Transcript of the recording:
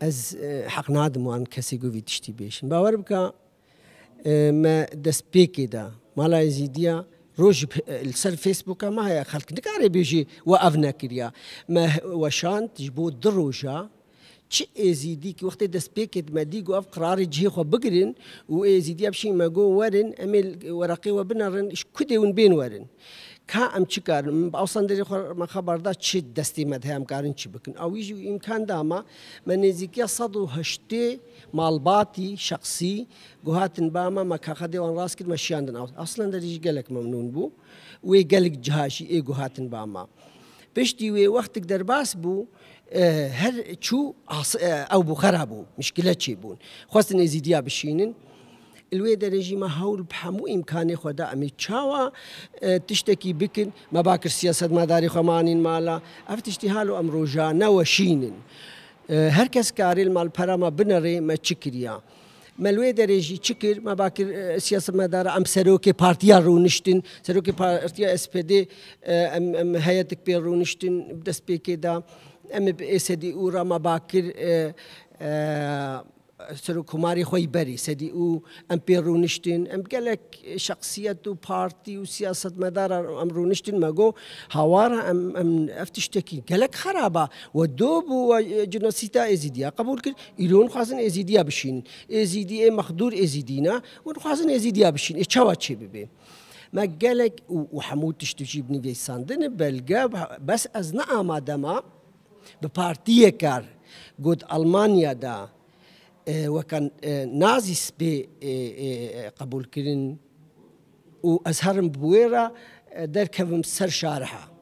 از اه، حق نادم وان کسی گویی تشتی بیشن باور بکا اه، ما دست پیکی دا مالا ازیدیا روج السر اه، فيسبوك ما هي خلق نكاري بيجي وافنا كريا ما وشانت جبو دروجا چه ایزیدی که وقتی دست پیکت مدی گو اف قرار جهی خو بگرن و ایزیدی ابشی مگو ورن امیل ورقی و بنرن کده ون بین ورن که ام چی کارن با اوسان دری خو ما خبر دا چه دستی مده هم کارن چی بکن او یجو امکان دا ما من نزیکی صد و هشته مالباتی شخصی گو هاتن با ما ما که خدی وان راست کرد ما شیاندن اصلا دریج گلک ممنون بو و گلک جهاشی ای گو هاتن با ما پشتی وێ وەختێک دەرباس بوو اه، هەر چوو ئەو اه، بوو خەرا بوو مشکلە چی بوون خواستن نێزیدیا بشینن لێ دەرەژیمە هەور هەموو ئیمکانی خۆدا ئەمی چاوە اه، تشتێکی بکن مە باکر سیاست ماداری خەمانین مالا ئەف تشتی هاالو ئەم ڕۆژانەوە شینن هەر کەس کاری ماڵپەرەمە بنەڕێ مە چ کریە. ملوی درجی چکر ما باکر سیاست مدار ام سروکی پارتیا رونشتن سروکی پارتیا اسپدی ام ام هیئتک پی رونشتن دست پی که دا ام اس دی او را ما باکر سەرۆکۆماری خۆی بري سەدی و ئەم پێ ام ئەم گەلێک شخصیت و پارتی و سیاست مەداران ئەم ڕوونشتن مەگۆ هاوارە ئەفتی شتێکی گەلک خراپە و دۆ بوو ازيديا ئێزیدیا قبول کرد ئیرۆن خازن ئێزیدیا بشین ئێزیدی مخدور مەخدور ئێزیدینە و خوازن ئێزیدیا بشین ئێ ما قالك وحمود تشتجي بني ساندن بلقى بس أزنا ما دما ببارتية كار قد ألمانيا دا آه، وكان آه، نازس بقبول آه، كرين وأزهر بويرة در كم سر شارحة